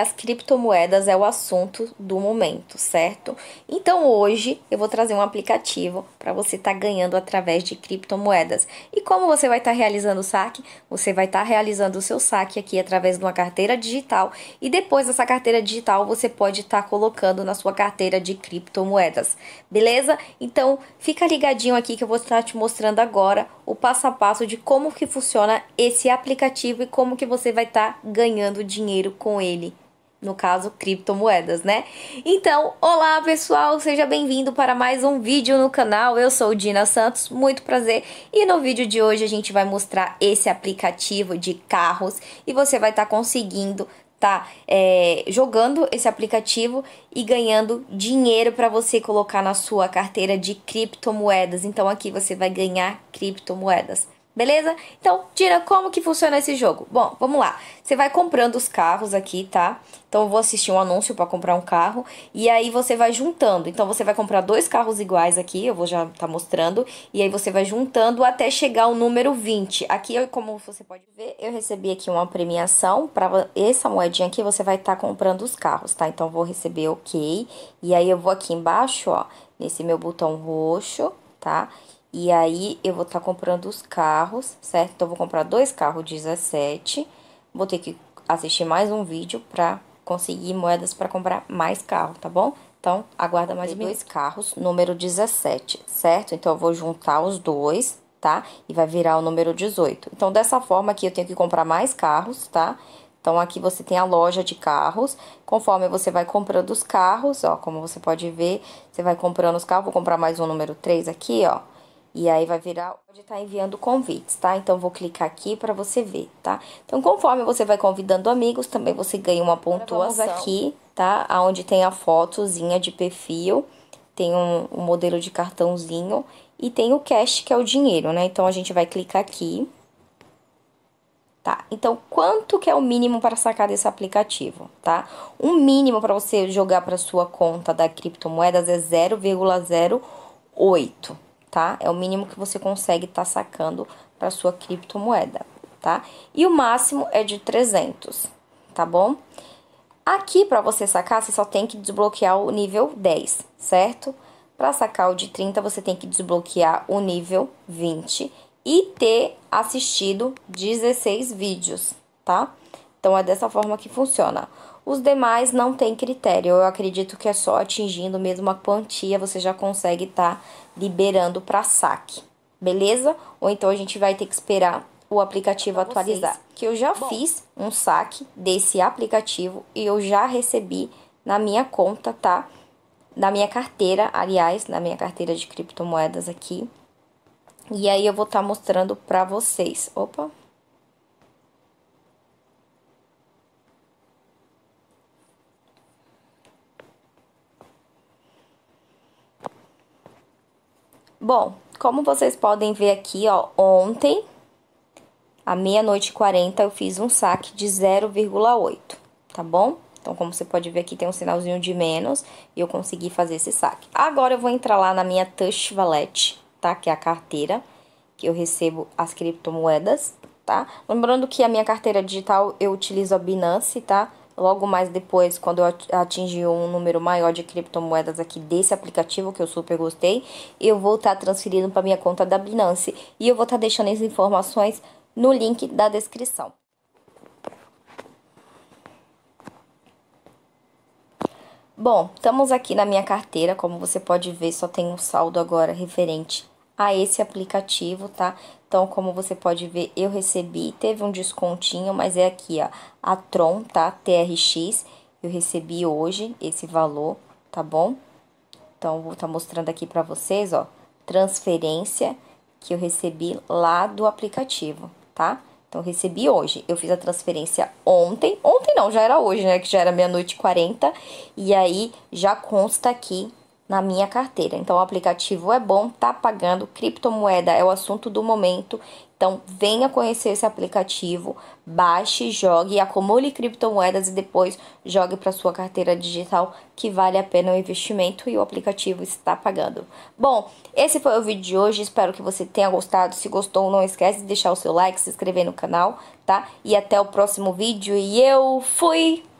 as criptomoedas é o assunto do momento, certo? Então hoje eu vou trazer um aplicativo para você estar tá ganhando através de criptomoedas. E como você vai estar tá realizando o saque? Você vai estar tá realizando o seu saque aqui através de uma carteira digital e depois dessa carteira digital você pode estar tá colocando na sua carteira de criptomoedas. Beleza? Então fica ligadinho aqui que eu vou estar tá te mostrando agora o passo a passo de como que funciona esse aplicativo e como que você vai estar tá ganhando dinheiro com ele no caso criptomoedas, né? Então, olá pessoal, seja bem-vindo para mais um vídeo no canal. Eu sou Dina Santos, muito prazer. E no vídeo de hoje a gente vai mostrar esse aplicativo de carros e você vai estar tá conseguindo tá é, jogando esse aplicativo e ganhando dinheiro para você colocar na sua carteira de criptomoedas. Então aqui você vai ganhar criptomoedas. Beleza? Então, tira como que funciona esse jogo. Bom, vamos lá. Você vai comprando os carros aqui, tá? Então, eu vou assistir um anúncio para comprar um carro. E aí, você vai juntando. Então, você vai comprar dois carros iguais aqui. Eu vou já tá mostrando. E aí, você vai juntando até chegar ao número 20. Aqui, como você pode ver, eu recebi aqui uma premiação. Para essa moedinha aqui, você vai estar tá comprando os carros, tá? Então, vou receber OK. E aí, eu vou aqui embaixo, ó. Nesse meu botão roxo, tá? Tá? E aí eu vou estar tá comprando os carros, certo? Então vou comprar dois carros 17. Vou ter que assistir mais um vídeo para conseguir moedas para comprar mais carro, tá bom? Então, aguarda mais dois carros, número 17, certo? Então eu vou juntar os dois, tá? E vai virar o número 18. Então dessa forma aqui eu tenho que comprar mais carros, tá? Então aqui você tem a loja de carros, conforme você vai comprando os carros, ó, como você pode ver, você vai comprando os carros, vou comprar mais um número 3 aqui, ó e aí vai virar onde tá enviando convites, tá? Então vou clicar aqui para você ver, tá? Então conforme você vai convidando amigos, também você ganha uma pontuação aqui, tá? Aonde tem a fotozinha de perfil, tem um, um modelo de cartãozinho e tem o cash que é o dinheiro, né? Então a gente vai clicar aqui. Tá? Então, quanto que é o mínimo para sacar desse aplicativo, tá? Um mínimo para você jogar para sua conta da criptomoedas é 0,08 tá? É o mínimo que você consegue estar tá sacando para sua criptomoeda, tá? E o máximo é de 300, tá bom? Aqui para você sacar, você só tem que desbloquear o nível 10, certo? Para sacar o de 30, você tem que desbloquear o nível 20 e ter assistido 16 vídeos, tá? Então é dessa forma que funciona. Os demais não tem critério. Eu acredito que é só atingindo mesmo a quantia você já consegue estar tá liberando para saque, beleza? Ou então a gente vai ter que esperar o aplicativo pra atualizar. Vocês. Que eu já Bom. fiz um saque desse aplicativo e eu já recebi na minha conta, tá? Na minha carteira, aliás, na minha carteira de criptomoedas aqui. E aí eu vou estar tá mostrando para vocês. Opa, Bom, como vocês podem ver aqui, ó, ontem, à meia-noite e 40, eu fiz um saque de 0,8, tá bom? Então, como você pode ver aqui, tem um sinalzinho de menos e eu consegui fazer esse saque. Agora, eu vou entrar lá na minha Touch Wallet, tá? Que é a carteira que eu recebo as criptomoedas, tá? Lembrando que a minha carteira digital eu utilizo a Binance, tá? Logo mais depois, quando eu atingir um número maior de criptomoedas aqui desse aplicativo, que eu super gostei, eu vou estar tá transferindo para minha conta da Binance. E eu vou estar tá deixando as informações no link da descrição. Bom, estamos aqui na minha carteira, como você pode ver, só tem um saldo agora referente a esse aplicativo, tá? Então, como você pode ver, eu recebi, teve um descontinho, mas é aqui, ó, a Tron, tá? TRX, eu recebi hoje esse valor, tá bom? Então, vou estar tá mostrando aqui pra vocês, ó, transferência que eu recebi lá do aplicativo, tá? Então, recebi hoje. Eu fiz a transferência ontem. Ontem não, já era hoje, né? Que já era meia-noite e quarenta, E aí, já consta aqui na minha carteira. Então, o aplicativo é bom, tá pagando. Criptomoeda é o assunto do momento. Então, venha conhecer esse aplicativo, baixe, jogue, acumule criptomoedas e depois jogue para sua carteira digital, que vale a pena o investimento e o aplicativo está pagando. Bom, esse foi o vídeo de hoje, espero que você tenha gostado. Se gostou, não esquece de deixar o seu like, se inscrever no canal, tá? E até o próximo vídeo e eu fui!